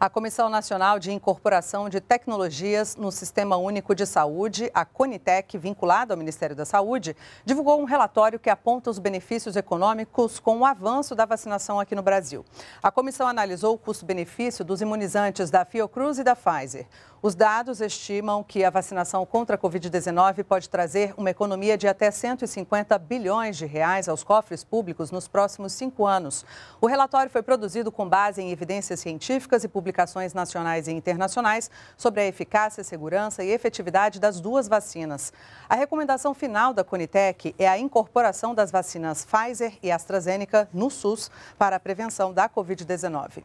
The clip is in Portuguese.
A Comissão Nacional de Incorporação de Tecnologias no Sistema Único de Saúde, a Conitec, vinculada ao Ministério da Saúde, divulgou um relatório que aponta os benefícios econômicos com o avanço da vacinação aqui no Brasil. A comissão analisou o custo-benefício dos imunizantes da Fiocruz e da Pfizer. Os dados estimam que a vacinação contra a Covid-19 pode trazer uma economia de até 150 bilhões de reais aos cofres públicos nos próximos cinco anos. O relatório foi produzido com base em evidências científicas e publicações nacionais e internacionais sobre a eficácia, segurança e efetividade das duas vacinas. A recomendação final da Conitec é a incorporação das vacinas Pfizer e AstraZeneca no SUS para a prevenção da Covid-19.